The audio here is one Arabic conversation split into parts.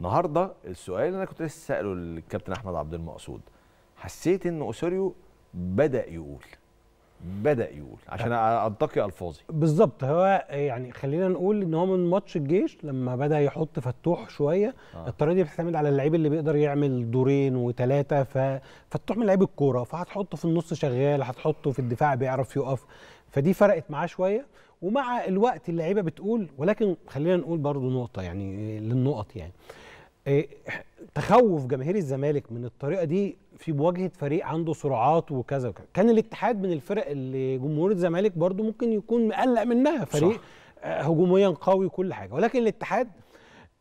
النهارده السؤال اللي انا كنت لسه ساله للكابتن احمد عبد المقصود حسيت ان اوسوريو بدا يقول بدا يقول عشان انتقي الفاظي بالظبط هو يعني خلينا نقول ان هو من ماتش الجيش لما بدا يحط فتوح شويه آه. الطريقه دي بتعتمد على اللعيب اللي بيقدر يعمل دورين وثلاثه ففتوح من لعيب الكوره فهتحطه في النص شغال هتحطه في الدفاع بيعرف يقف فدي فرقت معاه شويه ومع الوقت اللعيبه بتقول ولكن خلينا نقول برضو نقطه يعني للنقط يعني إيه، تخوف جماهير الزمالك من الطريقه دي في مواجهه فريق عنده سرعات وكذا وكذا كان الاتحاد من الفرق اللي جمهور الزمالك برضو ممكن يكون مقلق منها فريق صح. آه، هجوميا قوي كل حاجه ولكن الاتحاد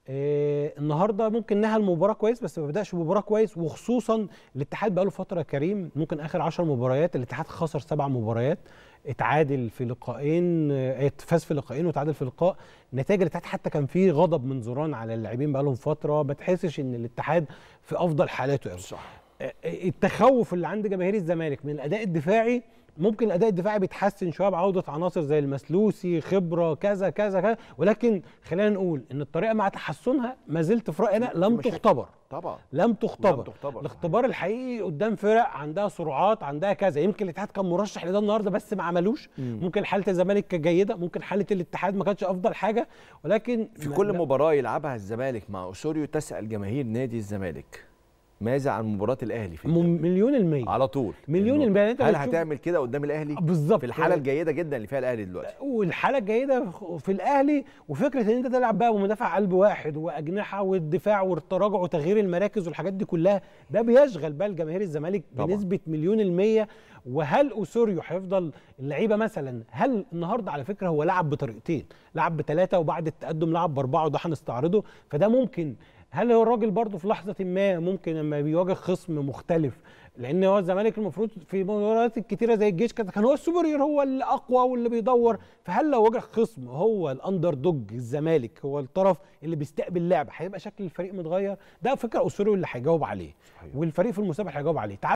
إيه النهارده ممكن نهى المباراه كويس بس ما بداش المباراه كويس وخصوصا الاتحاد بقاله فتره كريم ممكن اخر 10 مباريات الاتحاد خسر سبع مباريات اتعادل في لقائين آه، فاز في لقائين وتعادل في لقاء نتائج الاتحاد حتى كان فيه غضب من زوران على اللاعبين بقالهم فتره ما تحسش ان الاتحاد في افضل حالاته قوي صح آه، آه، التخوف اللي عند جماهير الزمالك من الاداء الدفاعي ممكن الاداء الدفاعي بيتحسن شويه بعوده عناصر زي المسلوسي خبره كذا كذا كذا ولكن خلينا نقول ان الطريقه مع تحسنها ما زلت في راينا لم تختبر طبعا لم تختبر, لم تختبر. الاختبار الحقيقي قدام فرق عندها سرعات عندها كذا يمكن الاتحاد كان مرشح لده النهارده بس ما عملوش مم. ممكن حاله الزمالك كانت جيده ممكن حاله الاتحاد ما كانتش افضل حاجه ولكن في كل مباراه يلعبها الزمالك مع اسوريو تسال جماهير نادي الزمالك ماذا عن مباراه الاهلي في مليون المية على طول مليون المية انت هل هتعمل كده قدام الاهلي آه، بالظبط في الحاله يعني- الجيده جدا اللي فيها الاهلي دلوقتي والحاله الجيده في الاهلي وفكره ان انت تلعب بقى بمدافع قلب واحد واجنحه والدفاع والتراجع وتغيير المراكز والحاجات دي كلها ده بيشغل بقى جماهير الزمالك بنسبه مليون المية وهل اوسوريو هيفضل اللعيبه مثلا هل النهارده على فكره هو لعب بطريقتين لعب بثلاثه وبعد التقدم لعب باربعه وده هنستعرضه فده ممكن هل هو الراجل برضه في لحظه ما ممكن لما بيواجه خصم مختلف لان هو الزمالك المفروض في مباريات كتيره زي الجيش كان هو السوبريور هو الاقوى واللي بيدور فهل لو واجه خصم هو الاندر دوج الزمالك هو الطرف اللي بيستقبل لعب هيبقى شكل الفريق متغير ده فكره اسوري اللي هيجاوب عليه والفريق في المسابقه هيجاوب عليه